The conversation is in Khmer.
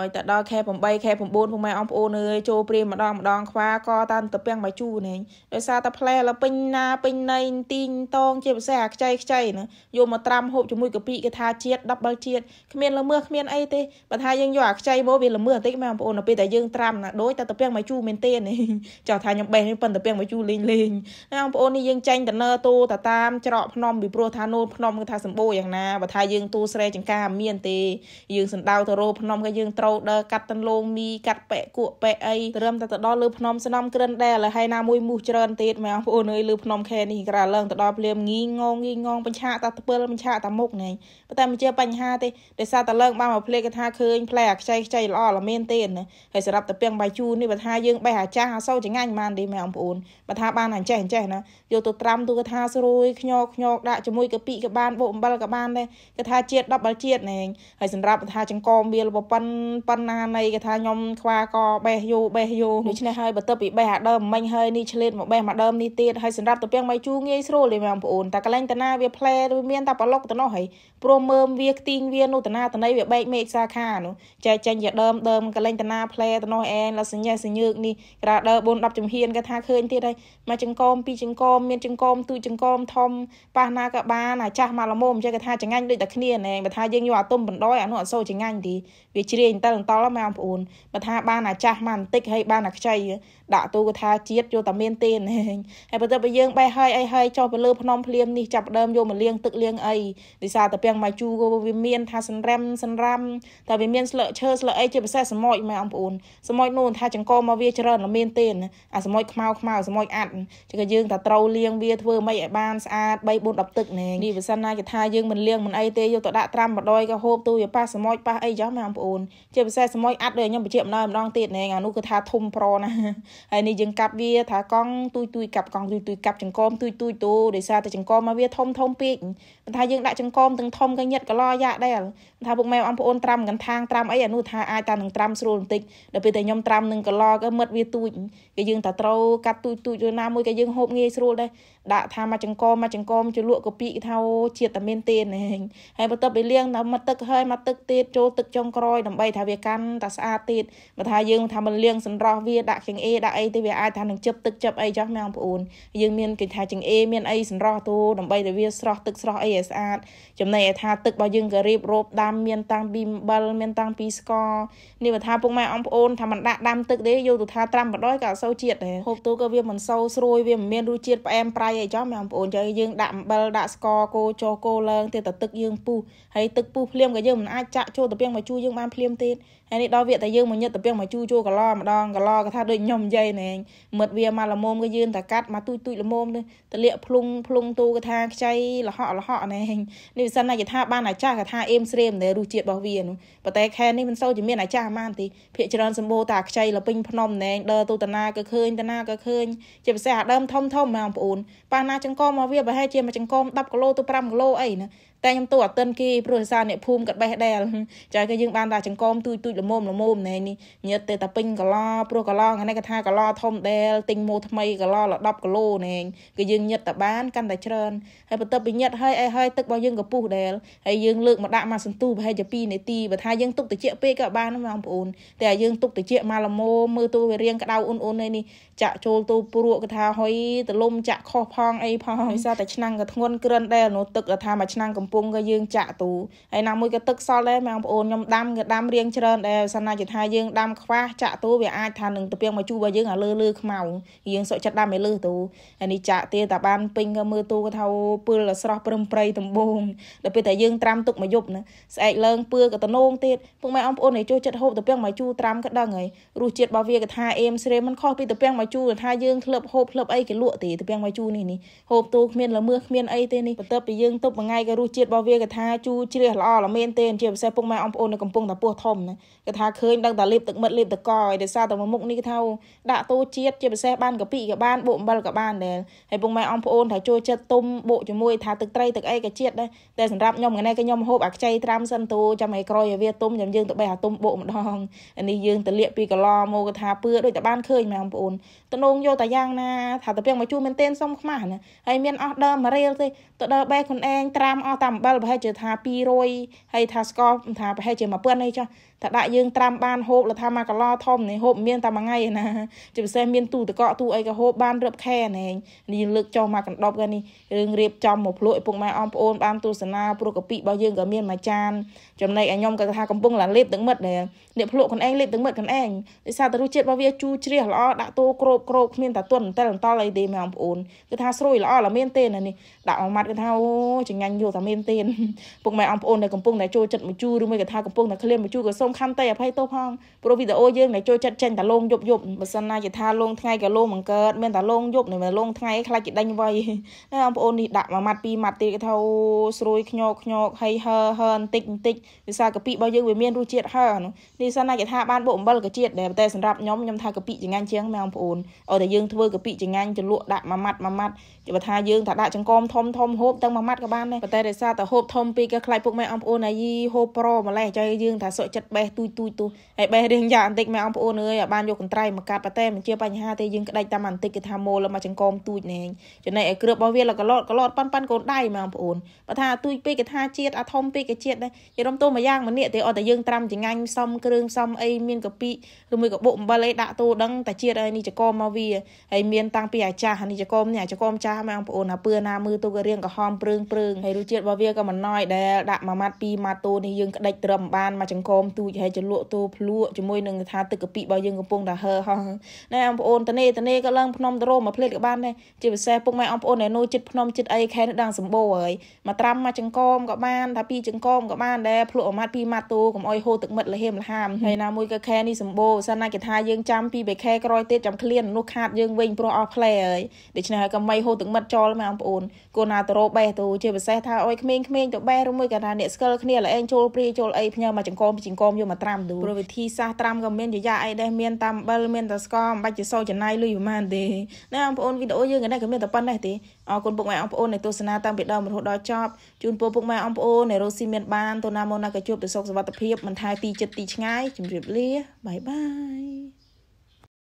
ឲ្យតែដល់ខែ8ខែ9ពុកម៉ែអងប្អូនអើយចូលព្រាមម្ដងម្ដងខ្វាក៏តាមតពាំងមកជូណែដោយសារតែផ្លែលពេញណាពេញណៃទីងតងជាពិសេសអាខ្ចីខ្ចីណាយកមកត្រាំហូបជាមួយកាពិគេថាជាតិ double ជាតិគ្មានល្មើសគ្មានអីទេបើថាយើងយកអាខ្ចីមកវាល្មើសបន្តិចម៉ែអងប្អូនទៅពេលតែយើងត្រាំណាដូចតែតពាំងមកជូមែនទេណាចោះថាខ្ញុំបេះនេះប៉ុន្តែតពាំងមកជូលេងលេងណាអងប្អូននេះយើងចាញ់តនើតូតតាមច្រកភ្នំពីព្រោះថានូនភ្នំគេថាសម្បូរយ៉ាងណាបើថាយើងទូស្រែចង្ការមានទេយើងសណ្ដៅទៅរោភ្នំគេយើងត្រត្រូដឺកាត់ទន្លងមីកាត់ប៉ែកគក់ប៉ែកអីត្រឹមតែទៅដល់លើភ្នំស្នំក្រិនដែរហើយហើយណាមួយមូសច្រើនទៀតម៉ែបងប្អូនអើយលើភ្នំខេនេះក្រាឡើងទៅដល់ភ្លាមងីងងីងងបញ្ឆាតាផ្ពិលបញ្ឆាតាមុខណែប៉ុន្តែមិនជាបញ្ហាទេដោយសារតែឡើងបានមកភ្លេចគេថាឃើញផ្លែអាខ្ចីខ្ចីល្អល្មមែនទេណាហើយសម្រាប់តាពីងបាយជូននេះបើថាយើងបេះអាចាស់អាសូវចងាញ់បានទេម៉ែបងប្អូនបើថាបានអញ្ចេះអញ្ចេះណាយកទៅត្រាំទូគេថាស្រួយខ្ញោខ្ញោដាក់ជាមួយកាពិក៏បានបុកអំបិលក៏បានដែរគេថាជាតិ10បាល់ជាតិណែហើយសម្រាប់ថាចង្កមមៀលប៉ុណ្ណប៉ុណ្ណាណីគេថាខ្ញុំខ្វាកបេះយូបេះយូដូច្នេះហើយបើទៅពីបេះអាដើមមិញហើយនេះឆ្លៀតមកបេះមកដើមនេះទៀតហើយសម្រាប់តាពាំងមិនជូងាយស្រួលទេមែនបងប្អូនតែកលែងតាណាវាផ្លែវាមានតែប្រឡុកទៅនោះហើយព្រោះមើមវាខ្ទីងវានោះតាណាតណីវាបែកមេឃសាខានោះចែកចាញ់ជាដើមដើមកលែងតាណាផ្លែទៅនោះអែនលសញ្ញេសញើកនេះក្រាដើ4 10ចំហៀនគេថាឃើញទៀតហើយមកចង្កោមពីចង្កោមមានចង្កោមទូចង្កោមធំប៉ះណាក៏បានអាចាស់មកល្មមចេះគេថាចងាញ់ដូចតែគ្នាណែបើថាយើងយកអាទុំបណ្ដោយអានោះអត់សូវចងាញ់ទេវាជ្រាញតើតល់ម៉ែបងប្អូនបើថាបានអាចាស់មកបន្តិចហើយបានអាខ្ចីដាក់ទូកថាជាតិយកតែមានទេណែហើយបើទៅបើយើងបេះហើយអីហើយចុះទៅលើភ្នំភ្លៀមនេះចាប់ដើមយកមកលាងទឹកលាងអីដោយសារតែពាំងម៉ៃជូក៏វាមានថាសន្រាំសន្រាំតែវាមានស្លឹកឈើស្លឹកអីជាពិសេសសមុយម៉ែបងប្អូនសមុយនោះថាចង្កោមកវាច្រើនតែមានទេអាសមុយខ្មៅខ្មៅសមុយអាត់ចឹងយើងតែត្រូវលាងវាធ្វើម៉េចឲ្យបានស្អាត3 4 10ទឹកណែនេះវាសិនណាគេថាយើងមិនលាងមិនអីទេយកទៅដាក់ត្រាំម្ដយក៏ហូបទូវាប៉ះសមុយប៉ះអីចឹងម៉ែបងប្អូនជាពិសេសសមុយអាត់ដូចខ្ញុំបញ្ជាក់ម្ដងម្ដងទៀតណែអានោះគឺថាធំប្រណាហើយនេះយើងកាប់វា ថាកង់ទួយទួយកាប់កង់ទួយទួយកាប់ចង្កោមទួយទួយទូដោយសារតែចង្កោមមកវាធំធំពេកមិនថាយើងដាក់ចង្កោមទាំងធំក៏ញាត់ក៏ឡយ៉ាដែរមិនថាពុកម៉ែបងប្អូនត្រាំកន្ថាងត្រាំអីអានោះថាអាចតានឹងត្រាំស្រួលបន្តិចដល់ពេលតែខ្ញុំត្រាំនឹងក៏ឡក៏មិត្តវាទួយគេយើងតែត្រូវកាត់ទួយទួយឬណាមួយក៏យើងហូបងាយស្រួលដែរដាក់ថាមកចង្កោមមកចង្កោមជលក់កពីថាជាតិតែមានទេណែហើយបន្ទាប់ពីលាងដល់មកទឹកហើយមកទឹកទៀតចូលទឹកចុងក្រោយដើម្បីថាវាកាន់តែស្អាតទៀតបើថាយើងថាមិនលាងសម្រស់វាដាក់ជាងអេដាក់អីទេវាអាចថានឹងជឹបទឹកជឹបអីចោះមែនបងប្អូនយើងមានគេថាជាងអេមានអីសម្រស់ទូដើម្បីតែវាស្រស់ទឹកស្រស់អីឲ្យស្អាតចំណែកឯថាទឹករបស់យើងក៏រៀបរាប់ដាំមានតាំងពីអំបិលមានតាំងពីស្ករនេះបើថាពុកម៉ែអងប្អូនថាមិនដាក់ដាំទឹកទេយកទៅថាត្រាំបដ ாய் ក៏អត់សូវជាតិដែរហូបទូក៏វាមិនសូវស្រួយវាមិនមានរសជាតិផ្អែមប្រៃអីចោះមែនបងប្អូនចឹងយើងដាក់អំបិលដាក់ស្ករគោចោះគោឡើងទៀតតែទឹកយើងពុះហើយទឹកពុះភ្លាមក៏យើងមិនអាចចាក់ចូលទៅពីងមកជួយយើងបានភ្លាមទេទៀតហើយនេះដល់វាតែយើងមកញឹកតាពីងមកជួជួកឡម្ដងកឡក៏ថាដូចខ្ញុំនិយាយណែមិត្តវាមកលមុំក៏យឿនតែកាត់មកទូចទូចលមុំនេះតលាកភ្លុងភ្លុងទូក៏ថាខ្ចីលហកលហកណែនេះមិនសិនណាយថាបានអាចារ្យក៏ថាអេមស្រីមដែលរសជាតិរបស់វានោះប៉ុន្តែខែនេះមិនសូវជាមានអាចារ្យហ្មងទេភាកច្រើនសម្បូរតែខ្ចីលពេញភ្នំណែដើរទូតាណាក៏ឃើញតាណាក៏ឃើញជាពិសេសអាដើមធំធំហ្មងបងប្អូនប៉ះណាចង្គមមកវាប្រហែលជាមួយចង្គម10គីឡូទៅ5គីឡូអីណាតែខ្ញុំទៅអត់ទិនគេព្រោះសារអ្នកភូមិគាត់បេះដែលចាគេយើងបានតែចង្កោមទួយទួយល្មមល្មមណែនេះញាតទេតែពេញកឡព្រោះកឡថ្ងៃនេះគេថាកឡធំដែលទិញម៉ូថ្មីកឡល10គីឡូណែគឺយើងញាតតែបានកាន់តែច្រើនហើយបន្ទាប់ពីញាតហើយអីហើយទឹករបស់យើងក៏ពុះដែលហើយយើងលើកមកដាក់មកសន្ទុះប្រហែលជា2នាទីបើថាយើងទុកតិចពេកក៏បានបងប្អូនតែយើងទុកតិចមកល្មមមើលទូវារៀងក្តៅអ៊ុនអ៊ុននេះចាក់ចូលទូព្រក់គេថាហុយទលំចាក់ខុសផងអីផងដោយសារតែឆ្នាំងក៏ធ្ងន់ក្រិនដែលនោះទឹកថាមួយឆ្នាំកំពង់ក៏យើងចាក់ទូហើយណាមួយក៏ទឹកសល់ដែរបងប្អូនខ្ញុំដាំក៏ដាំរៀងច្រើនដែរសិនណាចិត្តថាយើងដាំខ្វះចាក់ទូវាអាចថានឹងទៅពីងមកជួបរបស់យើងអាលើលើខ្មៅយើងសុខចិត្តដាំឲ្យលើទូហើយនេះចាក់ទៀតតែបានពេញក៏មើលទូក៏ថាពលស្រស់ព្រឹមប្រៃដំបងដល់ពេលតែយើងត្រាំទុកមួយយប់ណាស្អែកលើងពឿក៏តនងទៀតពុកម៉ែបងប្អូននេះចូលចិត្តហូបទៅពីងមកជួត្រាំក៏ដឹងហើយរសជាតិរបស់វាក៏ថាអេមស្រេមិនខុសពីទៅពីងមកជួថាយើងធ្លាប់ហូបធ្លាប់អីគេលក់ទេទៅពីងមកជួនេះនេះហូបទូគ្មានល្មើសគ្មានអីទេនេះបន្ទាប់ពីយើងទប់មួយថ្ងៃក៏រសជាតិជាតិរបស់វាគេថាជូរជ្រះល្អល្មែនទេជាពិសេសពុកម៉ែអងប្អូននៅកំពង់តាពោះធំគេថាឃើញដឹងតែលេបទឹកមិត្តលេបទឹកកឲ្យដោយសារតែមួយមុខនេះគេថាដាក់តូជាតិជាពិសេសបានកពីក៏បានបុកអំបិលក៏បានដែរហើយពុកម៉ែអងប្អូនថាចូលចិត្តទុំបុកជាមួយថាទឹកត្រីទឹកអីក៏ជាតិដែរតែសម្រាប់ខ្ញុំថ្ងៃនេះខ្ញុំហូបអាខ្ចីត្រាំសិនតូចាំឲ្យក្រោយឲ្យវាទុំចាំយើងទៅបេះអាទុំបុកម្ដងនេះយើងទៅលាកពីកឡមកគេថាពឿដូចតែបានឃើញម៉ែអងប្អូនតនងយកតែយ៉ាងណាថាតាពាំងមកជួមែនទេសុំខ្មាស់ណាហើយមានអស់ដើមមួយរៀលទេទៅដើរបេះខ្លួនឯងត្រាំអស់តាមអំបិលប្រហែលជាថា200ហើយថាស្ករថាប្រហែលជា1000អីចុះតែដាក់យើងត្រាំបានហូបលថាមកកឡធំនេះហូបមានតែមួយថ្ងៃឯណាជាពិសេសមានទូតកកទូអីក៏ហូបបានរឹបខែណែនេះលើកចុះមកកណ្ដប់កានេះរឿងរៀបចំមកភ្លក់ឪពុកម៉ែអមប្អូនបានទស្សនាព្រោះកាពិរបស់យើងក៏មានមួយចានចំណែកឯខ្ញុំក៏ថាកំពុងឡាលេបទឹកមិត្តដែរអ្នកភ្លក់ខ្លួនឯងលេបទឹកមិត្តខ្លួនឯងដោយសារតែរសជាតិរបស់វាជូរជ្រះល្អដាក់ទូក្របក្របគ្មានតែទន់អន្ទិលអន្ទល់អីទេម៉ែអមប្អូនគឺថាស្រួយល្អឡើមានទេណានេះដាក់មួយម៉ាត់គឺថាអូចង្ញាញ់យល់តែមេមទេនពុកម៉ែអង្គប្អូនដែលកំពុងតែចូលចិត្តមួយជូរឬមួយកថាកំពុងតែឃ្លានមួយជូរក៏សូមខន្តីអភ័យទោសផងព្រោះវីដេអូយើងដែលចូលចិត្តចេញតែលងយប់យប់បើសិនណាជាថាលងថ្ងៃក៏លងមិនកើតមានតែលងយប់នេះលងថ្ងៃខ្លាចជាដេញវ័យហើយអង្គប្អូននេះដាក់មួយម៉ាត់ពីរម៉ាត់ទៀតគេថាអូស្រួយខ្ញោកខ្ញោកហីហឺហឺបន្តិចបន្តិចវាសាកាពិរបស់យើងវាមានរសជាតិហឺនេះសិនណាគេថាបានបុកអំបិលក៏ជាតិដែរតែសម្រាប់ខ្ញុំខ្ញុំថាកាពិចងាញ់ជាងមែនអង្គប្អូនឲ្យតែយើងធ្វើកាពិចងាញ់ចលក់ដាក់មួយម៉ាត់មួយម៉ាត់បើថាយើងថាដាក់ចង្កមធំធំហូបទាំងមួយម៉ាត់ក៏បានដែរប៉ុន្តែដោយសារសារតែហូបធំពេកក៏ខ្លាចពួកម៉ែអងប្អូនអាយីហូបប្រម្លេះចៃយើងថាសក់ចិត្តបេះទួយទួយទួហើយបេះរៀងយ៉ាបន្តិចម៉ែអងប្អូនអើយបានយកកន្ត្រៃមកកាត់ប៉ុន្តែមិនជាបញ្ហាទេយើងក្តិចតាមបន្តិចគេថាម៉ូលមកចង្កោមទួយណែចំណែកឯគ្រឿបរបស់វាលកឡតកឡតប៉ាន់ប៉ាន់កូនដៃម៉ែអងប្អូនបើថាទួយពេកគេថាជាតិអាធំពេកគេជាតិដែរយរំទោមួយយ៉ាងម្នាក់ទេអត់តែយើងត្រាំចងាញ់ផ្សំគ្រឿងផ្សំអីមានកាពិឬមួយក៏បុកអំបិលអីដាក់ទូដឹងតែជាតិហើយនេះចង្កោមមកវាហើយមានតាំងពីអាចាស់នេះចង្កោមនេះចង្កោមចាស់ម៉ែអងប្អូនណាពឿណាមើលទូក៏រៀងកំហំព្រឹងព្រឹងហើយរសជាតិរបស់វាក៏មិនណ້ອຍដែលដាក់មួយម៉ាត់ពីរម៉ាត់តូនេះយើងក្តិចត្រឹមបានមួយចង្កោមទូចហើយចលក់តូភ្លក់ជាមួយនឹងថាទឹកកាពិរបស់យើងកំពុងតែហើហោះណែបងប្អូនតនេតនេក៏ឡើងភ្នំទៅរោមួយភ្លេតក៏បានដែរជាពិសេសពុកម៉ែបងប្អូនណែនោះចិត្តភ្នំចិត្តអីខែនេះដឹងសម្បូរហើយមួយត្រាំមួយចង្កោមក៏បាន ថាពីរចង្កោមក៏បានដែរភ្លក់មួយម៉ាត់ពីរម៉ាត់តូកុំអោយហូរទឹកមិត្តលហេមលហាមហើយណាមួយក៏ខែនេះសម្បូរសិនណាគេថាយើងចាំពីបេខែក្រោយទៀតចាំឃ្លាននោះខាតយើងវិញព្រោះអស់ផ្លែហើយដូច្នេះហើយក៏មិនហូរទឹកមិត្តចោលម៉ែបងប្អូនគូណាតរោបេះទៅជាពិសេសថាអោយក្មេងៗទៅបេះឬមួយកាលណាអ្នកស្គាល់គ្នាល្អឯងចូលព្រីចូលអីផ្ញើមកចង្គមពីចង្គមយកមកត្រាំទូព្រោះវិធីសាស្ត្រត្រាំក៏មានយាយាអីដែរមានតាមអំបិលមានតែស្ករមិនបាច់ជាសោចំណាយលុយប្រហែលទេណាបងប្អូនវីដេអូយើងនេះក៏មានតែប៉ុណ្ណេះទេអរគុណពុកម៉ែបងប្អូនដែលទស្សនាតាំងពីដើមរហូតដល់ចប់ជូនពរពុកម៉ែបងប្អូនដែលរស់ស៊ីមានបានទៅណាមកណាក៏ជួបតែសុខសុវត្ថិភាពមិនថាទីចិត្តទីឆ្ងាយជម្រាបលាបាយបាយ